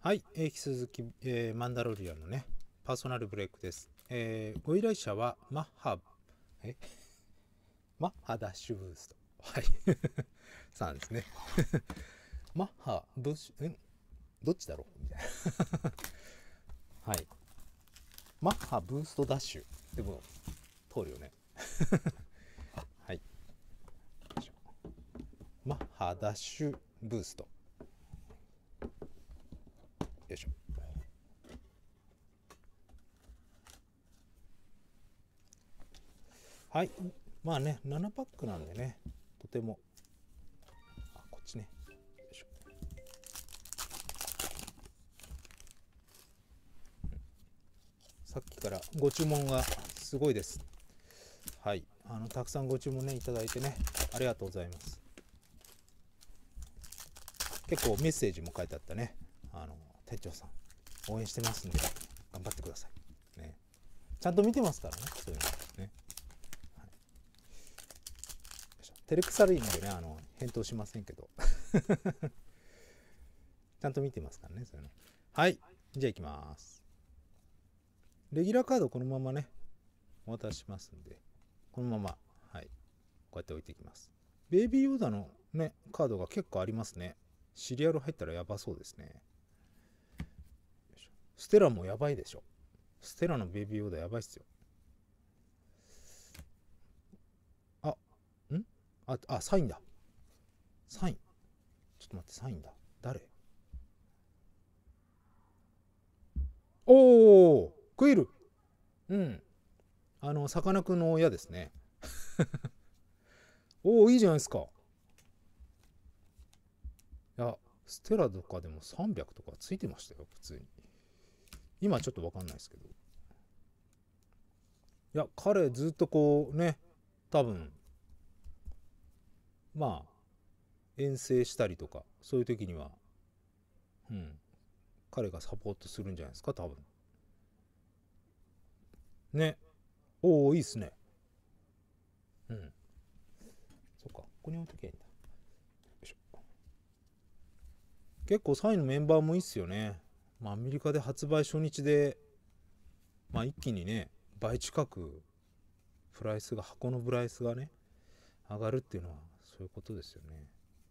はい、えー、引き続き、えー、マンダロリアのね、パーソナルブレイクです。えー、ご依頼者は、マッハ、え マッハダッシュブースト。はい。さんですね。マッハ、ブッシュ、んどっちだろうみたいな。はい。マッハブーストダッシュ。でも、通るよね。はい。マッハダッシュブースト。いしょはいまあね7パックなんでねとてもあこっちねよいしょさっきからご注文がすごいですはいあのたくさんご注文ねいただいてねありがとうございます結構メッセージも書いてあったねあの店長さん応援してますんで頑張ってくださいねちゃんと見てますからねそういうのね、はい、照れくさるいのでねあの返答しませんけど ちゃんと見てますからねそういうのはいじゃあいきますレギュラーカードこのままねお渡ししますんでこのままはいこうやって置いていきますベイビーヨーダのねカードが結構ありますねシリアル入ったらやばそうですねステラもやばいでしょ。ステラのベビーオーダーやばいっすよ。あ、んあ、あ、サインだ。サイン。ちょっと待って、サインだ。誰おおクイルうん。あの、さかなクンの親ですね。おおいいじゃないですか。いや、ステラとかでも300とかついてましたよ、普通に。今ちょっと分かんないですけどいや彼ずっとこうね多分まあ遠征したりとかそういう時にはうん彼がサポートするんじゃないですか多分ねおおいいっすねうんそっかここに置いときゃいいんだ結構3位のメンバーもいいっすよねまあ、アメリカで発売初日で、まあ、一気にね倍近くプライスが箱のプライスがね上がるっていうのはそういうことですよね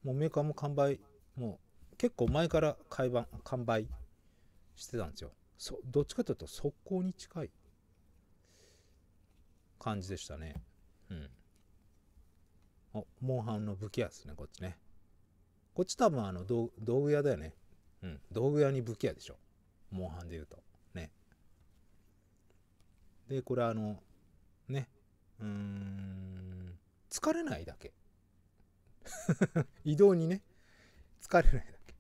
もうメーカーも完売もう結構前から買い完売してたんですよそどっちかというと速攻に近い感じでしたねうんおモンハンの武器屋ですねこっちねこっち多分あの道具屋だよねうん、道具屋に武器屋でしょモンハンで言うとねでこれあのねうーん疲れないだけ 移動にね疲れないだけ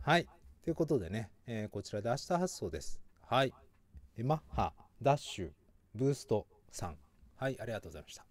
はいということでね、えー、こちらで明日発送ですはいマッハダッシュブーストさんはいありがとうございました